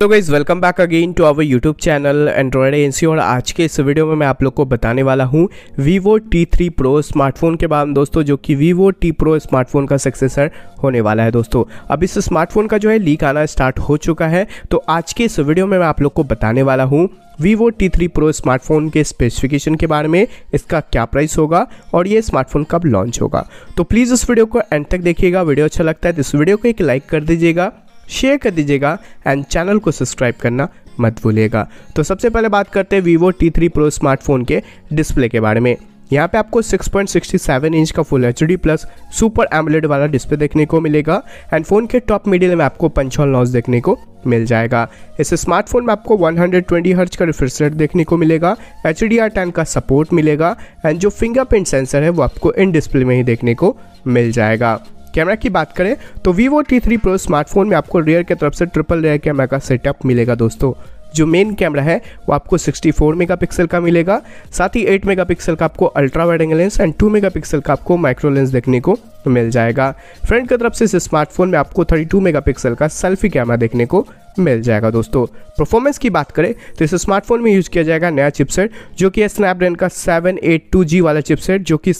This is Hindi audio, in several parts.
तो guys welcome back again to our YouTube channel Android Agency और आज के इस वीडियो में मैं आप लोग को बताने वाला हूँ वीवो T3 Pro स्मार्टफोन के बारे में दोस्तों जो कि वीवो T Pro स्मार्टफोन का सक्सेसर होने वाला है दोस्तों अब इस स्मार्टफोन का जो है लीक आना स्टार्ट हो चुका है तो आज के इस वीडियो में मैं आप लोग को बताने वाला हूँ वीवो T3 Pro स्मार्टफोन के स्पेसिफिकेशन के बारे में इसका क्या प्राइस होगा और ये स्मार्टफोन कब लॉन्च होगा तो प्लीज़ इस वीडियो को एंड तक देखिएगा वीडियो अच्छा लगता है तो इस वीडियो को एक लाइक कर दीजिएगा शेयर कर दीजिएगा एंड चैनल को सब्सक्राइब करना मत भूलिएगा तो सबसे पहले बात करते हैं Vivo T three Pro smartphone के डिस्प्ले के बारे में यहाँ पे आपको 6.67 इंच का full H plus super AMOLED वाला डिस्प्ले देखने को मिलेगा एंड फोन के टॉप मिडिल में आपको पंचोल नॉज देखने को मिल जाएगा इस स्मार्टफोन में आपको 120 हर्ट्ज का रिफ्रेश रेट देखने को मिलेगा एच डी का सपोर्ट मिलेगा एंड जो फिंगरप्रिंट सेंसर है वो आपको इन डिस्प्ले में ही देखने को मिल जाएगा कैमरा की बात करें तो Vivo T three Pro smartphone में आपको रियर की तरफ से ट्रिपल रेयर कैमरा का सेटअप मिलेगा दोस्तों जो मेन कैमरा है वो आपको 64 मेगापिक्सल का मिलेगा साथ ही 8 मेगापिक्सल का आपको ultra wide angle lens and 2 megapixel का आपको माइक्रो लेंस देखने को मिल जाएगा फ्रंट की तरफ से इस स्मार्टफोन में आपको 32 मेगापिक्सल का सेल्फी कैमरा देखने को मिल जाएगा दोस्तों परफॉर्मेंस की बात करें तो इस स्मार्टफोन में यूज़ किया जाएगा नया चिपसेट जो कि है स्नैपड्रैगन का जी वाला चिपसेट जो कि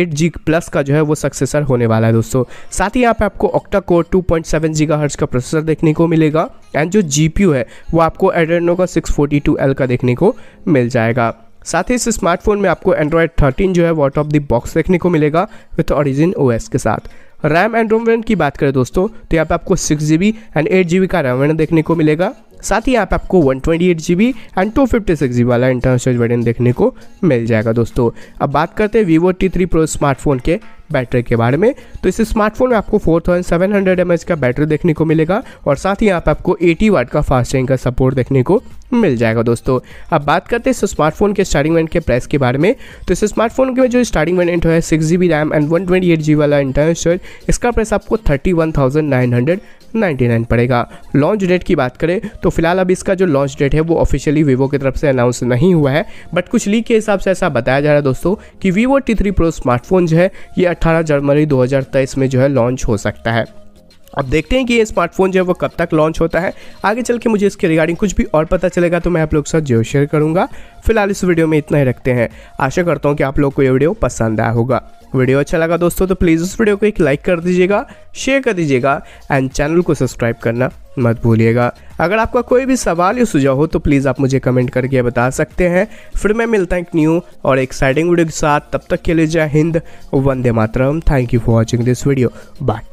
एट जी प्लस का जो है वो सक्सेसर होने वाला है दोस्तों साथ ही यहाँ पे आपको ऑक्टा कोर सेवन जी का प्रोसेसर देखने को मिलेगा एंड जो जी है वो आपको एड्रेनो का सिक्स एल का देखने को मिल जाएगा साथ ही इस स्मार्टफोन में आपको एंड्रॉयड 13 जो है वॉट ऑफ द बॉक्स देखने को मिलेगा विथ ऑरिजिन ओएस के साथ रैम एंड रोम वेरियंट की बात करें दोस्तों तो यहाँ पे आपको six G B and eight G B का रैम वेरियंट देखने को मिलेगा साथ ही यहाँ पे आपको one twenty eight G B and two fifty six G वाला इंटरनल स्टोरेज वेरियंट देखने को मिल जाएगा दोस्तों अब बात करते हैं Vivo T three Pro smartphone के बैटरी के बारे में तो इस स्मार्टफोन में आपको 4700 थाउजेंड का बैटरी देखने को मिलेगा और साथ ही यहाँ पे आपको 80 वाट का फास्ट चार्जिंग का सपोर्ट देखने को मिल जाएगा दोस्तों अब बात करते हैं इस स्मार्टफोन के स्टार्टिंग वेंट के प्राइस के बारे में तो इस स्मार्टफोन के जो स्टार्टिंग वेंट है six G B RAM and one twenty eight G वाला इंटरनल स्टोरेज इसका प्राइस आपको thirty one thousand nine hundred ninety nine पड़ेगा लॉन्च डेट की बात करें तो फिलहाल अभी इसका जो लॉन्च डेट है वो ऑफिशियली वीवो की तरफ से अनाउंस नहीं हुआ है बट कुछ लीक के हिसाब से ऐसा बताया जा रहा है दोस्तों कि Vivo T three Pro smartphone जो है ये अट्ठारह जनवरी दो में जो है लॉन्च हो सकता है अब देखते हैं कि ये स्मार्टफोन जो है वो कब तक लॉन्च होता है आगे चल के मुझे इसके रिगार्डिंग कुछ भी और पता चलेगा तो मैं आप लोग के साथ जो शेयर करूंगा फिलहाल इस वीडियो में इतना ही रखते हैं आशा करता हूँ कि आप लोग को ये वीडियो पसंद आया होगा वीडियो अच्छा लगा दोस्तों तो प्लीज़ उस वीडियो को एक लाइक कर दीजिएगा शेयर कर दीजिएगा एंड चैनल को सब्सक्राइब करना मत भूलिएगा अगर आपका कोई भी सवाल या सुझाव हो तो प्लीज़ आप मुझे कमेंट करके बता सकते हैं फिर मैं मिलता हूँ एक न्यू और एक्साइटिंग वीडियो के साथ तब तक के लिए जय हिंद वंदे मातरम thank you for watching this video bye